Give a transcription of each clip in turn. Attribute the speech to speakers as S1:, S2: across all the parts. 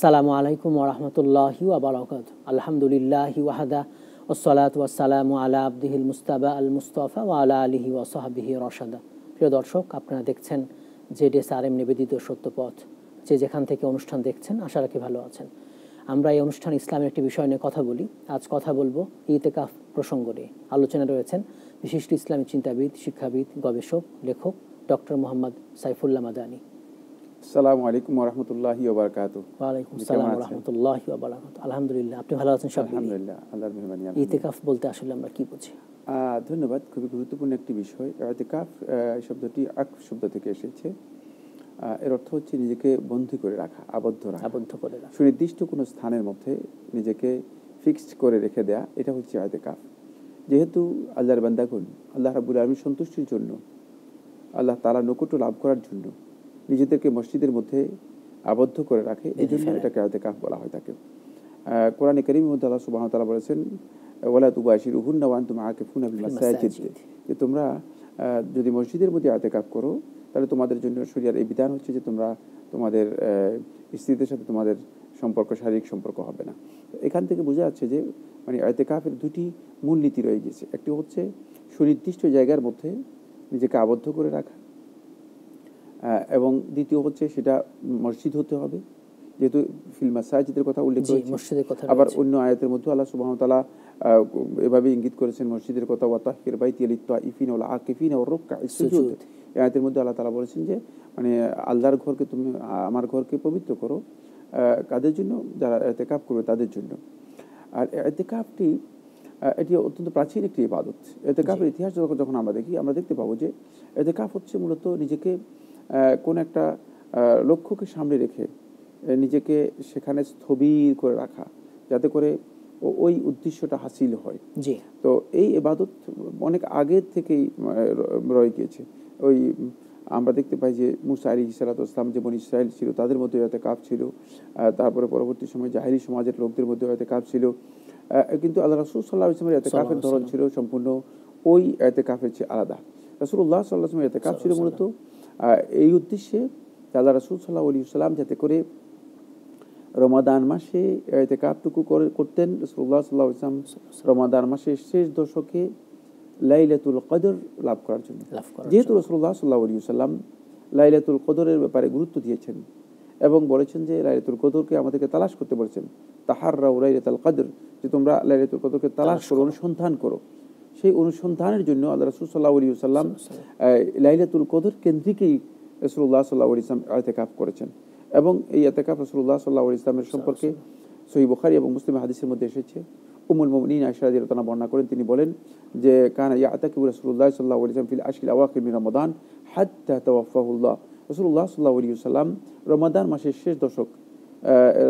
S1: আসসালামু আলাইকুম ওরহমতুল্লাহি আবরকত আলহামদুলিল্লাহ ওয়াহাদা ওসলাত ওয়াসালাম আলা আবদিহিল মুস্তাবা আল মুস্তফা ও আলা আলহি ওসাহাবিহি রসাদা প্রিয় দর্শক আপনারা দেখছেন ডেস আর এম নিবেদিত সত্যপথ যে যেখান থেকে অনুষ্ঠান দেখছেন আশা রাখি ভালো আছেন আমরা এই অনুষ্ঠান ইসলামের একটি বিষয় নিয়ে কথা বলি আজ কথা বলবো ইতেকাফ প্রসঙ্গ নিয়ে আলোচনা রয়েছেন বিশিষ্ট ইসলামী চিন্তাবিদ শিক্ষাবিদ গবেষক লেখক ডক্টর মোহাম্মদ সাইফুল্লাহ মাদানী
S2: আসসালামু আলাইকুম আসসালাম আলহামদুলিল্লাহ আপনি ভালো আছেন সব আলহামদুলিল্লাহ আল্লাহর ইতিকাফ বলতে আসলে আমরা কি বুঝি ধন্যবাদ খুবই গুরুত্বপূর্ণ একটি বিষয় ইতিকাফ শব্দটি আক শব্দ থেকে এসেছে এর অর্থ হচ্ছে নিজেকে বন্ধি করে রাখা আবদ্ধ রাখা আবদ্ধ করে রাখা সুনির্দিষ্ট কোনো স্থানের মধ্যে নিজেকে ফিক্সড করে রেখে দেয়া এটা হচ্ছে ইতিকাফ যেহেতু আল্লাহর বান্দাগুন আল্লাহ রাবুল আলমীর সন্তুষ্টির জন্য আল্লাহ তারা নকুটু লাভ করার জন্য নিজেদেরকে মসজিদের মধ্যে আবদ্ধ করে রাখে এই জন্য হ্যাঁ। এটাকে কাহ বলা হয় তাকে কোরআনে করিম মধ্যে আল্লাহ সুবাহ তালা বলেছেন ওলা তুবাশির হুন্না ওয়ান তুমি আকে ফুন যে তোমরা যদি মসজিদের মধ্যে কাপ করো তাহলে তোমাদের জন্য শরিয়ার এই বিধান হচ্ছে যে তোমরা তোমাদের স্ত্রীদের সাথে তোমাদের সম্পর্ক শারীরিক সম্পর্ক হবে না এখান থেকে বোঝা যাচ্ছে যে মানে কাপের দুটি মূলনীতি রয়ে গেছে একটি হচ্ছে সুনির্দিষ্ট জায়গার মধ্যে নিজেকে আবদ্ধ করে রাখা এবং দ্বিতীয় হচ্ছে সেটা মসজিদ হতে হবে যেহেতু ফিল মাসাজিদের কথা উল্লেখ করেছে আবার অন্য আয়াতের মধ্যে আল্লাহ সুবাহ তালা এভাবে ইঙ্গিত করেছেন মসজিদের কথা ওয়াতাহির বাই তিয়ালিত্তা ইফিন ওলা আকিফিন ও রোক্কা আয়াতের মধ্যে আল্লাহ তালা বলেছেন যে মানে আল্লাহর ঘরকে তুমি আমার ঘরকে পবিত্র করো কাদের জন্য যারা এতেকাপ করবে তাদের জন্য আর এতেকাপটি এটি অত্যন্ত প্রাচীন একটি ইবাদত এতেকাপের ইতিহাস যখন আমরা দেখি আমরা দেখতে পাবো যে এতেকাপ হচ্ছে মূলত নিজেকে কোন একটা লক্ষ্যকে সামনে রেখে নিজেকে সেখানে স্থবির করে রাখা যাতে করে ওই উদ্দেশ্যটা হাসিল হয় জি তো এই এবাদত অনেক আগের থেকেই রয়ে গিয়েছে ওই আমরা দেখতে পাই যে মুসা ইসালাত ইসলাম যেমন ইসরায়েল ছিল তাদের মধ্যে হয়তো কাপ ছিল তারপরে পরবর্তী সময় জাহিরি সমাজের লোকদের মধ্যে হয়তো কাপ ছিল কিন্তু আল্লাহ রাসুল সাল্লাহ ইসলামের এতে কাপের ধরন ছিল সম্পূর্ণ ওই এতে কাপের চেয়ে আলাদা রাসুল্লাহ সাল্লাহ ইসলামের এতে কাপ ছিল মূলত এই উদ্দেশ্যে দাদা রাসুল সাল্লাহ আলী সাল্লাম যাতে করে রমাদান মাসে করে করতেন রসুল্লাহ সাল্লাহ ইসলাম রমাদান মাসের শেষ দশকে লাইলাতুল কদর লাভ করার জন্য যেহেতু রসুল্লাহ সাল্লাহ আলী সাল্লাম লাইলাতুল কদরের ব্যাপারে গুরুত্ব দিয়েছেন এবং বলেছেন যে লাইলাতুল কদরকে আমাদেরকে তালাশ করতে বলেছেন তাহার রাউ লাইলাতুল কদর যে তোমরা লাইলাতুল কদরকে তালাশ করো অনুসন্ধান করো সেই অনুসন্ধানের জন্য আল্লাহ রসুল সাল্লাহ আলী সাল্লাম লাইলাতুল কদর কেন্দ্রিকেই রসুল্লাহ সাল্লাহ ইসলাম এতেকাপ করেছেন এবং এই এতেকাপ রসুল্লাহ সাল্লাহ ইসলামের সম্পর্কে সহি বুখারি এবং মুসলিম হাদিসের মধ্যে এসেছে উমুল মমিন আশরাদি রতনা বর্ণনা করেন তিনি বলেন যে কানা ইয়া আতাকিবুর রসুল্লাহ সাল্লাহ ইসলাম ফিল আশিল আওয়াকিম রমাদান হাত্তা তওয়াফাহুল্লাহ রসুল্লাহ সাল্লাহ আলী সাল্লাম রমাদান মাসের শেষ দশক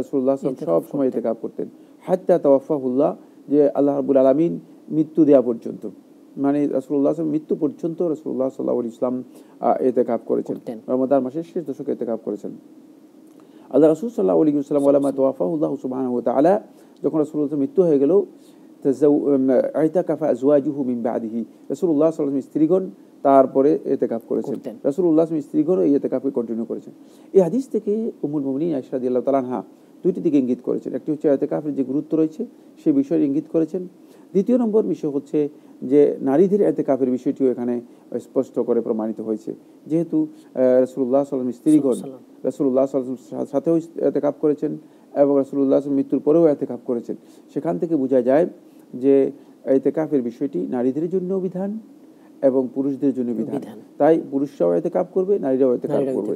S2: রসুল্লাহ সাল্লাম সব সময় এতেকাপ করতেন হাত্তা তওয়াফাহুল্লাহ যে আল্লাহ রাবুল আলমিন মৃত্যু দেওয়া পর্যন্ত মানে রাসুল্লাহ মৃত্যু পর্যন্ত রাসুল্লাহ সাল্লাহ ইসলাম এতে কাপ করেছেন রমাদান মাসের শেষ দশকে এতে কাপ করেছেন আল্লাহ রসুল সাল্লাহ আলী ইসলাম আলামা তোয়াফাউল্লাহ সুবাহ আলা যখন রসুল্লাহ মৃত্যু হয়ে গেল আইতা কাফা জুয়াজুহু মিম্বাদিহি রসুল্লাহ সাল্লাম স্ত্রীগণ তারপরে এতে কাপ করেছেন রসুল্লাহ স্ত্রীগণ এই এতে কাপকে কন্টিনিউ করেছেন এই হাদিস থেকে উমুল মমিনী আশরাদি আল্লাহ তালানহা দুইটি দিকে ইঙ্গিত করেছেন একটি হচ্ছে এতে কাপের যে গুরুত্ব রয়েছে সে বিষয়ে ইঙ্গিত করেছেন দ্বিতীয় নম্বর বিষয় হচ্ছে যে নারীদের এতে কাপের বিষয়টিও এখানে স্পষ্ট করে প্রমাণিত হয়েছে যেহেতু রসুল্লাহ সাল্লাম স্ত্রীগণ রসুল্লাহ সাল্লাম সাথেও এতে কাপ করেছেন এবং রসুল্লাহ আসলাম মৃত্যুর পরেও এতে কাপ করেছেন সেখান থেকে বোঝা যায় যে এতে কাপের বিষয়টি নারীদের জন্য বিধান এবং পুরুষদের জন্য বিধান তাই পুরুষরাও এতে কাপ করবে নারীরাও এতে কাপ করবে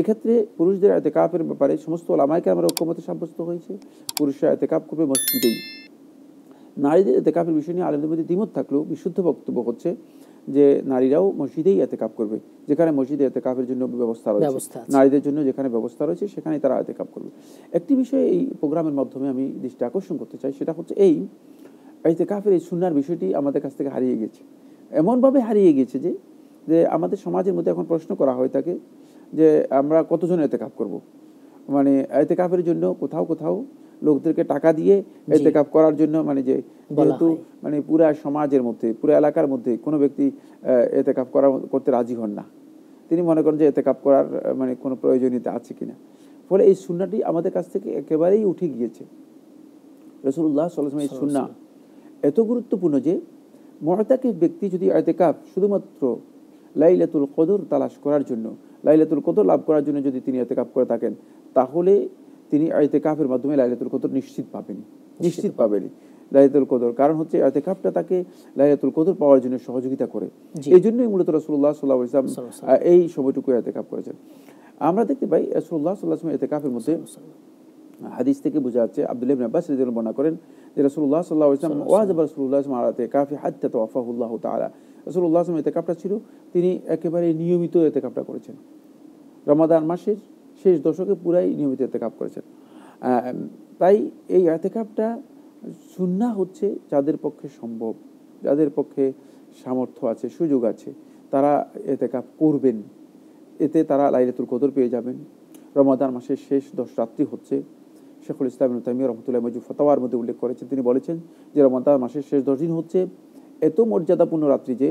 S2: এক্ষেত্রে পুরুষদের এতে কাপের ব্যাপারে সমস্ত লামাইকে আমরা ঐক্যমতে সাব্যস্ত হয়েছে পুরুষরা এতে কাপ করবে মসজিদেই নারীদের এতেকাফের বিষয় নিয়ে আলেমদের মধ্যে দ্বিমত থাকলেও বিশুদ্ধ বক্তব্য হচ্ছে যে নারীরাও মসজিদেই এতেকাপ করবে যেখানে মসজিদে এতেকাপের জন্য ব্যবস্থা রয়েছে নারীদের জন্য যেখানে ব্যবস্থা রয়েছে সেখানেই তারা এতেকাপ করবে একটি বিষয় এই প্রোগ্রামের মাধ্যমে আমি দৃষ্টি আকর্ষণ করতে চাই সেটা হচ্ছে এই এতেকাফের এই সুনার বিষয়টি আমাদের কাছ থেকে হারিয়ে গেছে এমনভাবে হারিয়ে গেছে যে যে আমাদের সমাজের মধ্যে এখন প্রশ্ন করা হয়ে থাকে যে আমরা কতজন এতেকাপ করব মানে এতেকাফের জন্য কোথাও কোথাও লোকদেরকে টাকা দিয়ে এতেকাপ করার জন্য মানে যে যেহেতু মানে পুরো সমাজের মধ্যে পুরো এলাকার মধ্যে কোনো ব্যক্তি এতেকাপ করার করতে রাজি হন না তিনি মনে করেন যে এতেকাপ করার মানে কোনো প্রয়োজনীয়তা আছে কিনা ফলে এই সুন্নাটি আমাদের কাছ থেকে একেবারেই উঠে গিয়েছে রসুল্লাহ সাল্লাম এই সুন্না এত গুরুত্বপূর্ণ যে মরতাকিব ব্যক্তি যদি এতেকাপ শুধুমাত্র লাইলাতুল কদর তালাশ করার জন্য লাইলাতুল কদর লাভ করার জন্য যদি তিনি এতেকাপ করে থাকেন তাহলে তিনি আয়তে কাফের মাধ্যমে লাইলাতুল কদর নিশ্চিত পাবেন নিশ্চিত পাবেন লাইলাতুল কদর কারণ হচ্ছে আয়তে কাফটা তাকে লাইলাতুল কদর পাওয়ার জন্য সহযোগিতা করে এই জন্যই মূলত রসুল্লাহ সাল্লাহ ইসলাম এই সময়টুকু আয়তে কাপ করেছেন আমরা দেখতে পাই রসুল্লাহ সাল্লাহ এতে কাফের মধ্যে হাদিস থেকে বোঝা যাচ্ছে আব্দুল ইবিন আব্বাস রিজন বর্ণনা করেন যে রসুল্লাহ সাল্লাহ ইসলাম ওয়াজাব রসুল্লাহ ইসলাম আলাতে কাফি হাত্তা তোয়াফাহুল্লাহ তালা রসুল্লাহ আসলাম এতে কাপটা ছিল তিনি একেবারে নিয়মিত এতে কাপটা করেছেন রমাদান মাসের শেষ দশকে পুরাই নিয়মিত এতেকাপ করেছেন তাই এই এতেকাপটা সুন্না হচ্ছে যাদের পক্ষে সম্ভব যাদের পক্ষে সামর্থ্য আছে সুযোগ আছে তারা এতেকাপ করবেন এতে তারা লাইলাতুল কদর পেয়ে যাবেন রমাদান মাসের শেষ দশ রাত্রি হচ্ছে শেখুল ইসলাম তামিয়া রহমতুল্লাহ মজু ফতোয়ার মধ্যে উল্লেখ করেছেন তিনি বলেছেন যে রমাদান মাসের শেষ দশ দিন হচ্ছে এত মর্যাদাপূর্ণ রাত্রি যে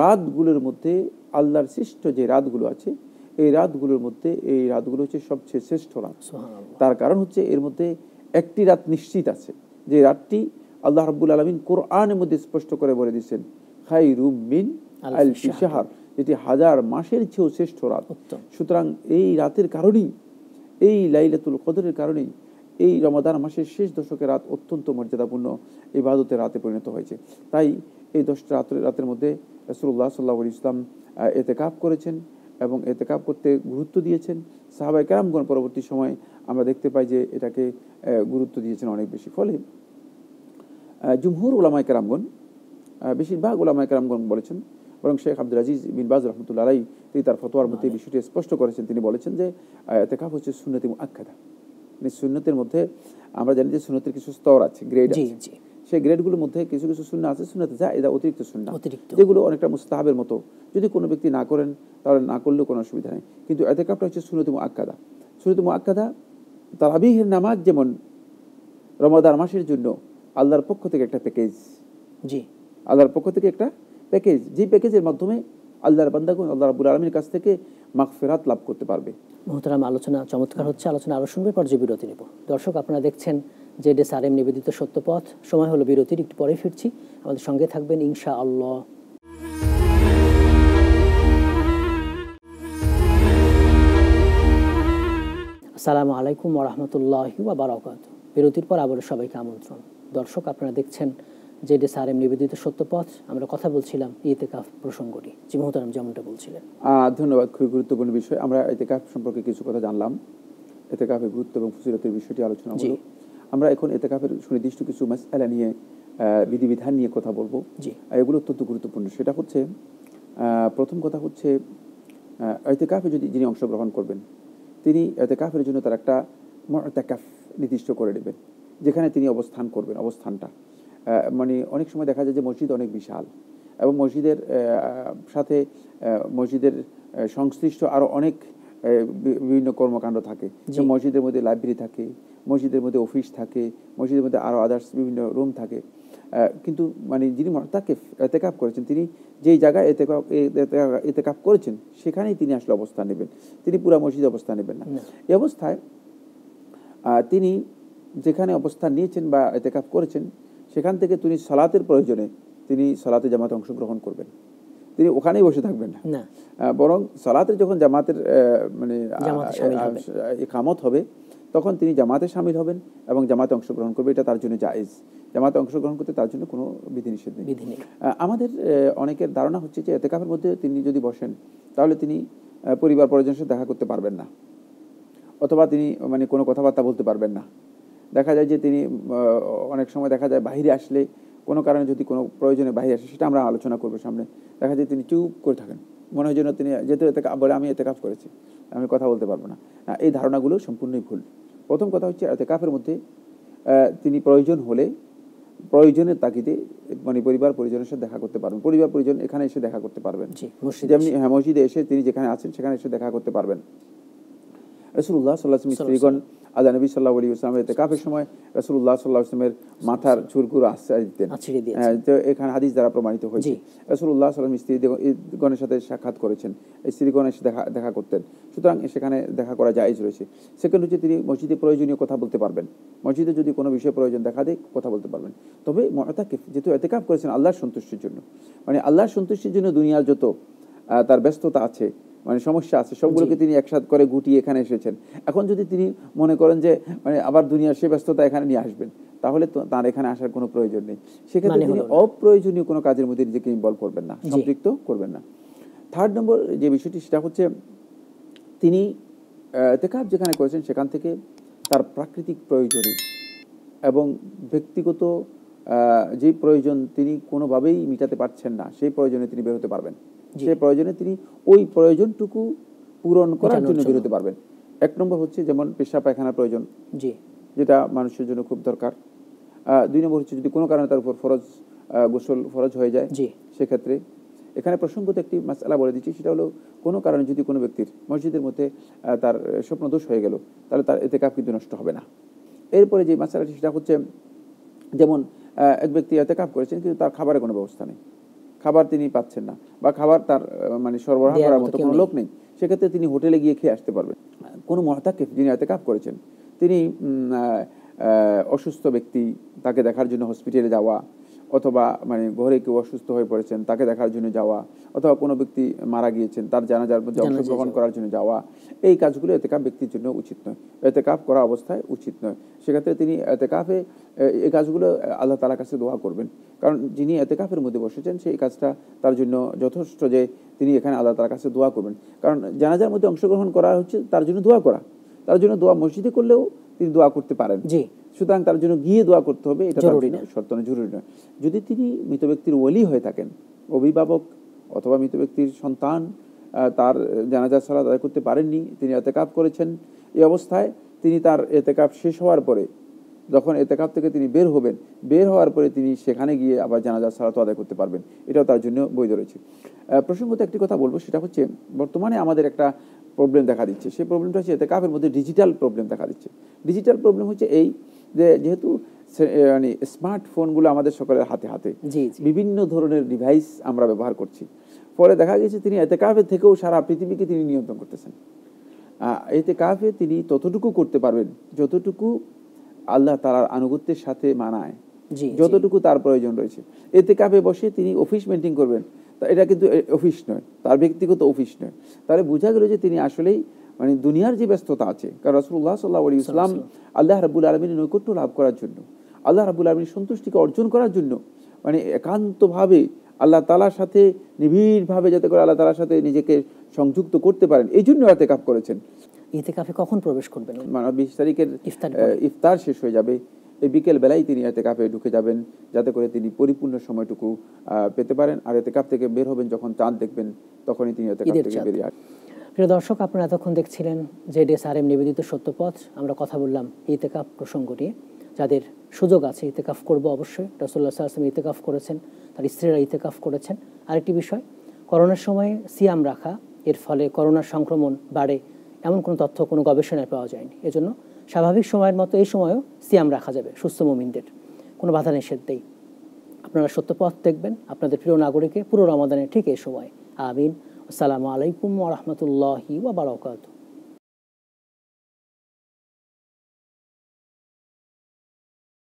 S2: রাতগুলোর মধ্যে আল্লাহর সৃষ্ট যে রাতগুলো আছে এই রাতগুলোর মধ্যে এই রাতগুলো হচ্ছে সবচেয়ে শ্রেষ্ঠ রাত তার কারণ হচ্ছে এর মধ্যে একটি রাত নিশ্চিত আছে যে রাতটি আল্লাহ রাবুল আলমিন কোরআনের মধ্যে স্পষ্ট করে বলে দিচ্ছেন খাই রুমিন আল শাহার যেটি হাজার মাসের চেয়েও শ্রেষ্ঠ রাত সুতরাং এই রাতের কারণেই এই লাইলাতুল কদরের কারণেই এই রমাদান মাসের শেষ দশকের রাত অত্যন্ত মর্যাদাপূর্ণ বাদতের রাতে পরিণত হয়েছে তাই এই দশটা রাতের রাতের মধ্যে রসুল্লাহ সাল্লাহ ইসলাম এতে কাপ করেছেন এবং এতেকাব করতে গুরুত্ব দিয়েছেন সাহাবাই কেরামগণ পরবর্তী সময় আমরা দেখতে পাই যে এটাকে গুরুত্ব দিয়েছেন অনেক বেশি ফলে জুমহুর ওলামায় কেরামগণ বেশিরভাগ ওলামায় কেরামগণ বলেছেন বরং শেখ আব্দুল আজিজ বিন বাজ রহমতুল্লা আলাই তিনি তার ফতোয়ার মধ্যে বিষয়টি স্পষ্ট করেছেন তিনি বলেছেন যে এতেকাব হচ্ছে সুন্নতি আখ্যাতা মানে মধ্যে আমরা জানি যে সুন্নতির কিছু স্তর আছে গ্রেড আছে সেই গ্রেডগুলোর মধ্যে কিছু কিছু শূন্য আছে শূন্যতে যা এটা অতিরিক্ত শূন্য যেগুলো অনেকটা মুস্তাহাবের মতো যদি কোনো ব্যক্তি না করেন তাহলে না করলেও কোনো অসুবিধা নেই কিন্তু এতে কাপটা হচ্ছে শূন্যতম আক্কাদা সুনতম আক্কাদা তারাবিহের নামাজ যেমন রমাদার মাসের জন্য আল্লাহর পক্ষ থেকে একটা প্যাকেজ জি আল্লাহর পক্ষ থেকে একটা প্যাকেজ যে প্যাকেজের মাধ্যমে আল্লাহর বান্দাগুন আল্লাহ রাবুল আলমীর কাছ থেকে মাগফেরাত লাভ করতে পারবে মহতারাম আলোচনা চমৎকার হচ্ছে আলোচনা আরও শুনবে পর্যায়ে বিরতি নেব দর্শক আপনারা দেখছেন
S1: জেডেস আর এম নিবেদিত সত্যপথ সময় হলো বিরতির একটু পরে ফিরছি আমাদের সঙ্গে থাকবেন ইনশা আল্লাহ আসসালামু আলাইকুম ওরহামতুল্লাহি বারাকাত বিরতির পর আবারও সবাইকে আমন্ত্রণ দর্শক আপনারা দেখছেন জেডে স্যার এম নিবেদিত সত্যপথ আমরা কথা বলছিলাম ইতেকাফ প্রসঙ্গটি জি মোহতারাম যেমনটা বলছিলেন
S2: ধন্যবাদ খুবই গুরুত্বপূর্ণ বিষয় আমরা ইতেকাফ সম্পর্কে কিছু কথা জানলাম ইতেকাফের গুরুত্ব এবং ফজিলতের বিষয়টি আলোচনা হলো আমরা এখন এতেকাফের সুনির্দিষ্ট কিছু এলা নিয়ে বিধিবিধান নিয়ে কথা বলবো জি এগুলো অত্যন্ত গুরুত্বপূর্ণ সেটা হচ্ছে প্রথম কথা হচ্ছে এতেকাফে যদি যিনি অংশগ্রহণ করবেন তিনি এতেকাফের জন্য তার একটা মতেকাফ নির্দিষ্ট করে নেবেন যেখানে তিনি অবস্থান করবেন অবস্থানটা মানে অনেক সময় দেখা যায় যে মসজিদ অনেক বিশাল এবং মসজিদের সাথে মসজিদের সংশ্লিষ্ট আরও অনেক বিভিন্ন কর্মকাণ্ড থাকে যে মসজিদের মধ্যে লাইব্রেরি থাকে মসজিদের মধ্যে অফিস থাকে মসজিদের মধ্যে আরও আদার্স বিভিন্ন রুম থাকে কিন্তু মানে যিনি মর্তাকেফ এতেকাপ করেছেন তিনি যেই জায়গায় এতেকাপ এতেকাপ করেছেন সেখানেই তিনি আসলে অবস্থান নেবেন তিনি পুরা মসজিদে অবস্থান নেবেন না এই অবস্থায় তিনি যেখানে অবস্থান নিয়েছেন বা এতেকাপ করেছেন সেখান থেকে তিনি সালাতের প্রয়োজনে তিনি সালাতে জামাত অংশগ্রহণ করবেন তিনি ওখানেই বসে থাকবেন না বরং সালাতের যখন জামাতের মানে কামত হবে তখন তিনি জামাতে সামিল হবেন এবং জামাতে অংশগ্রহণ করবে এটা তার জন্য জায়জ জামাতে অংশগ্রহণ করতে তার জন্য কোনো বিধিনিষেধ নেই আমাদের অনেকের ধারণা হচ্ছে যে এতেকাফের মধ্যে তিনি যদি বসেন তাহলে তিনি পরিবার পরিজনের সাথে দেখা করতে পারবেন না অথবা তিনি মানে কোনো কথাবার্তা বলতে পারবেন না দেখা যায় যে তিনি অনেক সময় দেখা যায় বাহিরে আসলে কোনো কারণে যদি কোনো প্রয়োজনে বাহিরে আসে সেটা আমরা আলোচনা করবো সামনে দেখা যায় তিনি চুপ করে থাকেন মনে হয় যেন তিনি যেহেতু এতে বলে আমি এতে কাজ করেছি আমি কথা বলতে পারবো না এই ধারণাগুলো সম্পূর্ণই ভুল প্রথম কথা হচ্ছে কাফের মধ্যে তিনি প্রয়োজন হলে প্রয়োজনের তাগিদে মানে পরিবার পরিজনের সাথে দেখা করতে পারবেন পরিবার পরিজন এখানে এসে দেখা করতে পারবেন যেমনি হ্যাঁ মসজিদে এসে তিনি যেখানে আছেন সেখানে এসে দেখা করতে পারবেন রসুল্লাহ সাল্লাহ স্ত্রীগণ আল্লাহ নবী সাল্লাহ আলী ইসলামের এতে কাফের সময় রসুল্লাহ সাল্লাহ ইসলামের মাথার চুলগুলো আশ্রয় দিতেন হ্যাঁ, তো এখানে হাদিস দ্বারা প্রমাণিত হয়েছে রসুল্লাহ সাল্লাম স্ত্রী গণের সাথে সাক্ষাৎ করেছেন স্ত্রী গণেশ দেখা দেখা করতেন সুতরাং সেখানে দেখা করা জায়জ রয়েছে সেকেন্ড হচ্ছে তিনি মসজিদে প্রয়োজনীয় কথা বলতে পারবেন মসজিদে যদি কোনো বিষয় প্রয়োজন দেখা দেয় কথা বলতে পারবেন তবে মতাকে যেহেতু এতেকাপ করেছেন আল্লাহর সন্তুষ্টির জন্য মানে আল্লাহর সন্তুষ্টির জন্য দুনিয়ার যত তার ব্যস্ততা আছে মানে সমস্যা আছে সবগুলোকে তিনি একসাথ করে গুটিয়ে এখানে এসেছেন এখন যদি তিনি মনে করেন যে মানে আবার দুনিয়ার সে ব্যস্ততা এখানে নিয়ে আসবেন তাহলে তার এখানে আসার কোনো প্রয়োজন নেই সেক্ষেত্রে মানে তিনি অপ্রয়োজনীয় কোনো কাজের মধ্যে নিজেকে ইনভলভ করবেন না সম্পৃক্ত করবেন না থার্ড নম্বর যে বিষয়টি সেটা হচ্ছে তিনি তেকাপ যেখানে করেছেন সেখান থেকে তার প্রাকৃতিক প্রয়োজনে এবং ব্যক্তিগত যে প্রয়োজন তিনি কোনোভাবেই মিটাতে পারছেন না সেই প্রয়োজনে তিনি বেরোতে পারবেন যে প্রয়োজনে তিনি ওই প্রয়োজনটুকু পূরণ করার জন্য বেরোতে পারবেন এক নম্বর হচ্ছে যেমন পেশা পায়খানার প্রয়োজন জি যেটা মানুষের জন্য খুব দরকার দুই নম্বর হচ্ছে যদি কোনো কারণে তার উপর ফরজ গোসল ফরজ হয়ে যায় জি সেক্ষেত্রে এখানে প্রসঙ্গত একটি মাসালা বলে দিচ্ছি সেটা হলো কোনো কারণে যদি কোনো ব্যক্তির মসজিদের মধ্যে তার স্বপ্ন দোষ হয়ে গেল তাহলে তার এতে কাপ কিন্তু নষ্ট হবে না এরপরে যে মাসালাটি সেটা হচ্ছে যেমন এক ব্যক্তি এতে কাপ করেছেন কিন্তু তার খাবারের কোনো ব্যবস্থা নেই খাবার তিনি পাচ্ছেন না বা খাবার তার মানে সরবরাহ করার মতো কোনো লোক নেই সেক্ষেত্রে তিনি হোটেলে গিয়ে খেয়ে আসতে পারবেন কোনো মহাতাকে যিনি এতে কাপ করেছেন তিনি অসুস্থ ব্যক্তি তাকে দেখার জন্য হসপিটালে যাওয়া অথবা মানে ঘরে কেউ অসুস্থ হয়ে পড়েছেন তাকে দেখার জন্য যাওয়া অথবা কোনো ব্যক্তি মারা গিয়েছেন তার জানাজার মধ্যে অংশগ্রহণ করার জন্য যাওয়া এই কাজগুলো এতেকাপ ব্যক্তির জন্য উচিত নয় এতেকাপ করা অবস্থায় উচিত নয় সেক্ষেত্রে তিনি এতেকাফে এই কাজগুলো আল্লাহ তালার কাছে দোয়া করবেন কারণ যিনি এতেকাফের মধ্যে বসেছেন সেই কাজটা তার জন্য যথেষ্ট যে তিনি এখানে আল্লাহ তালার কাছে দোয়া করবেন কারণ জানাজার মধ্যে অংশগ্রহণ করা হচ্ছে তার জন্য দোয়া করা তার জন্য দোয়া মসজিদে করলেও তিনি দোয়া করতে পারেন জি সুতরাং তার জন্য গিয়ে দোয়া করতে হবে এটা জরুরি নয় শর্ত নয় জরুরি নয় যদি তিনি মৃত ব্যক্তির ওলি হয়ে থাকেন অভিভাবক অথবা মৃত ব্যক্তির সন্তান তার জানাজা ছাড়া আদায় করতে পারেননি তিনি এতেকাপ করেছেন এই অবস্থায় তিনি তার এতেকাপ শেষ হওয়ার পরে যখন এতেকাপ থেকে তিনি বের হবেন বের হওয়ার পরে তিনি সেখানে গিয়ে আবার জানাজা ছাড়া তো আদায় করতে পারবেন এটাও তার জন্য বৈধ রয়েছে প্রসঙ্গত একটি কথা বলবো সেটা হচ্ছে বর্তমানে আমাদের একটা প্রবলেম দেখা দিচ্ছে সেই প্রবলেমটা হচ্ছে এতে কাপের মধ্যে ডিজিটাল প্রবলেম দেখা দিচ্ছে ডিজিটাল প্রবলেম হচ্ছে এই যে যেহেতু মানে স্মার্টফোনগুলো আমাদের সকলের হাতে হাতে বিভিন্ন ধরনের ডিভাইস আমরা ব্যবহার করছি ফলে দেখা গেছে তিনি এতে কাফের থেকেও সারা পৃথিবীকে তিনি নিয়ন্ত্রণ করতেছেন এতে কাফে তিনি ততটুকু করতে পারবেন যতটুকু আল্লাহ তার আনুগত্যের সাথে মানায় যতটুকু তার প্রয়োজন রয়েছে এতে কাপে বসে তিনি অফিস মেনটেন করবেন এটা কিন্তু অফিস নয় তার ব্যক্তিগত অফিস নয় তাহলে বোঝা গেল যে তিনি আসলেই মানে দুনিয়ার যে ব্যস্ততা আছে কারণ রসুল্লাহ সাল্লাহ আলী ইসলাম আল্লাহ রাবুল আলমিনের নৈকট্য লাভ করার জন্য আল্লাহ রাবুল আলমীর সন্তুষ্টিকে অর্জন করার জন্য মানে একান্তভাবে আল্লাহ তালার সাথে নিবিড়ভাবে যাতে করে আল্লাহ তালার সাথে নিজেকে সংযুক্ত করতে পারেন এই জন্য এতে কাপ করেছেন এতে কাপে কখন প্রবেশ করবেন মানে বিশ তারিখের ইফতার শেষ হয়ে যাবে এই বিকেলবেলায় তিনি এতে কাপে ঢুকে যাবেন যাতে করে তিনি পরিপূর্ণ সময়টুকু পেতে পারেন আর এতে কাপ থেকে বের হবেন যখন চাঁদ দেখবেন তখনই তিনি এতে কাপ থেকে বেরিয়ে আসবেন
S1: প্রিয় দর্শক আপনারা এতক্ষণ দেখছিলেন যে ডেস আর এম নিবেদিত সত্যপথ আমরা কথা বললাম ইতেকাফ প্রসঙ্গ নিয়ে যাদের সুযোগ আছে ইতেকাফ করব অবশ্যই রসুল্লাহ সাল্লাম ইতেকাফ করেছেন তার স্ত্রীরা ইতেকাফ করেছেন আরেকটি বিষয় করোনার সময়ে সিয়াম রাখা এর ফলে করোনার সংক্রমণ বাড়ে এমন কোনো তথ্য কোনো গবেষণায় পাওয়া যায়নি এজন্য স্বাভাবিক সময়ের মতো এই সময়ও সিয়াম রাখা যাবে সুস্থ মোমিনদের কোনো বাধা নিষেধ নেই আপনারা সত্যপথ দেখবেন আপনাদের প্রিয় নাগরিকে পুরো রমাদানের ঠিক এই সময় আমিন আসসালামু আলাইকুম রহমতুল্লাহি বা বারাকাতু